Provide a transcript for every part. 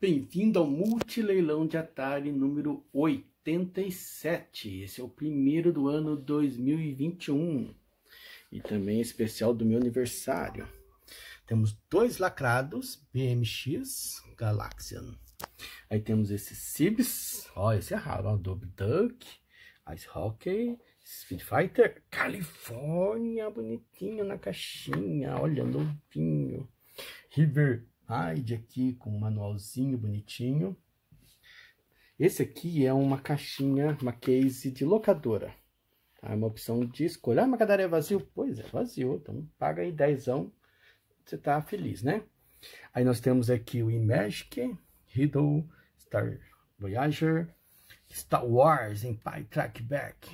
Bem-vindo ao multileilão de Atari número 87. Esse é o primeiro do ano 2021 e também é especial do meu aniversário. Temos dois lacrados BMX Galaxian. Aí temos esse Sibs, ó, esse é raro, ó, Double Duck, Ice Hockey, Speed Fighter, Califórnia, bonitinho na caixinha, olha, novinho. River AIDE aqui com um manualzinho bonitinho. Esse aqui é uma caixinha, uma case de locadora. Tá? É uma opção de escolha. Ah, mas cadê é vazio? Pois é, vazio. Então paga aí dezão, você tá feliz, né? Aí nós temos aqui o Imagic, Riddle, Star Voyager, Star Wars, Empire Trackback.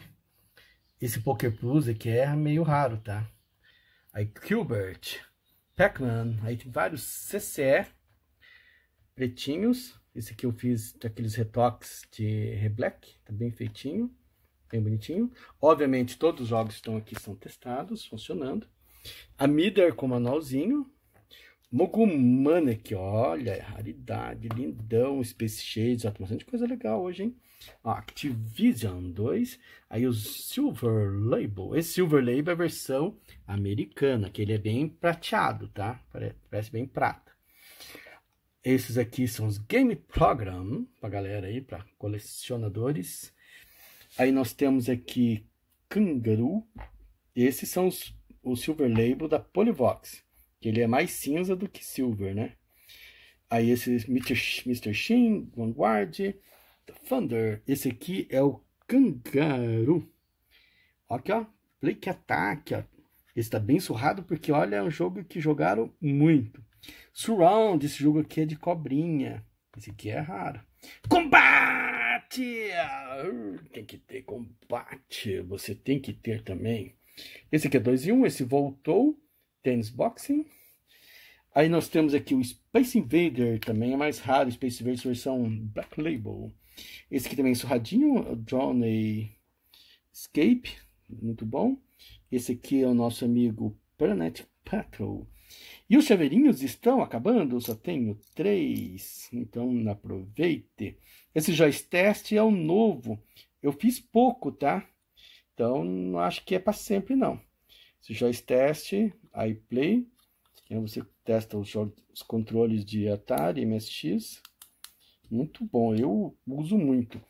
Esse Poker Plus aqui é meio raro, tá? Aí Gilbert Pac-Man. Aí tem vários CCE pretinhos. Esse aqui eu fiz daqueles retoques de Reblack, tá bem feitinho, bem bonitinho. Obviamente todos os jogos estão aqui são testados, funcionando. A Midar é com manualzinho, Mogumanek, olha, é raridade, lindão, Space Shades, tá bastante coisa legal hoje, hein? Activision 2, aí o Silver Label, esse Silver Label é a versão americana, que ele é bem prateado, tá? Parece bem prata. Esses aqui são os Game Program, pra galera aí, pra colecionadores. Aí nós temos aqui Kangaroo, esses são os, o Silver Label da Polyvox que ele é mais cinza do que silver, né? Aí esse Mr. Shin, Vanguard, Thunder. Esse aqui é o Kangaroo. Aqui, ó. Play que ataque, ó. Esse tá bem surrado porque, olha, é um jogo que jogaram muito. Surround, esse jogo aqui é de cobrinha. Esse aqui é raro. Combate! Ah, tem que ter combate. Você tem que ter também. Esse aqui é 2 e 1. Um. Esse voltou. Tênis Boxing. Aí nós temos aqui o Space Invader, também é mais raro, Space Invader versão Black Label. Esse aqui também é surradinho, Johnny Escape, muito bom. Esse aqui é o nosso amigo Planet Patrol. E os chaveirinhos estão acabando, só tenho três, então aproveite. Esse Joyce Test é o novo, eu fiz pouco, tá? Então não acho que é para sempre não. Esse Joyce Test, iPlay, Aí né? você testa os, os controles de Atari, MSX. Muito bom, eu uso muito.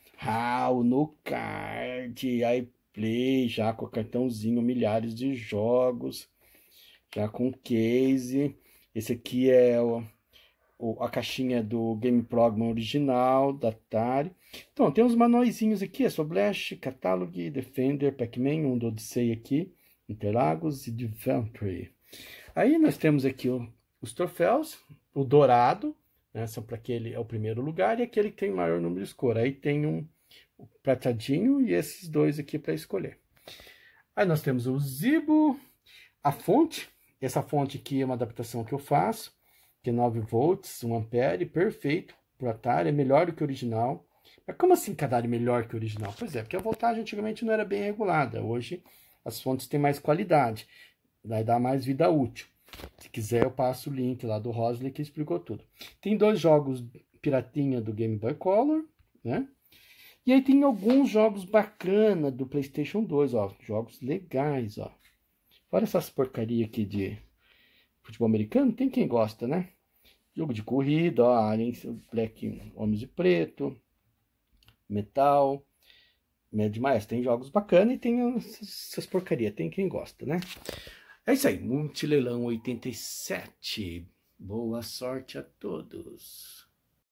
o no card, iPlay, já com cartãozinho, milhares de jogos, já com case. Esse aqui é o, o, a caixinha do Game Program original, da Atari. Então, tem uns manuaizinhos aqui, é Soblash, Catalog, Defender, Pac-Man, um do Odyssey aqui, Interlagos e Divinity. Aí nós temos aqui o, os troféus, o dourado, né, são para aquele é o primeiro lugar e aquele que tem maior número de escolha. Aí tem um pratadinho e esses dois aqui para escolher. Aí nós temos o Zibo, a fonte, essa fonte aqui é uma adaptação que eu faço, que é 9 volts, 1 ampere, perfeito para o Atari, é melhor do que o original. Mas como assim cada é melhor que o original? Pois é, porque a voltagem antigamente não era bem regulada, hoje as fontes têm mais qualidade vai dar mais vida útil. Se quiser, eu passo o link lá do Rosley que explicou tudo. Tem dois jogos piratinha do Game Boy Color, né? E aí tem alguns jogos bacana do PlayStation 2, ó, jogos legais, ó. Olha essas porcaria aqui de futebol americano, tem quem gosta, né? Jogo de corrida, ó, Aliens, Black, Homens de Preto, Metal, Mad Max, tem jogos bacana e tem essas porcaria, tem quem gosta, né? É isso aí, Multileilão 87. Boa sorte a todos.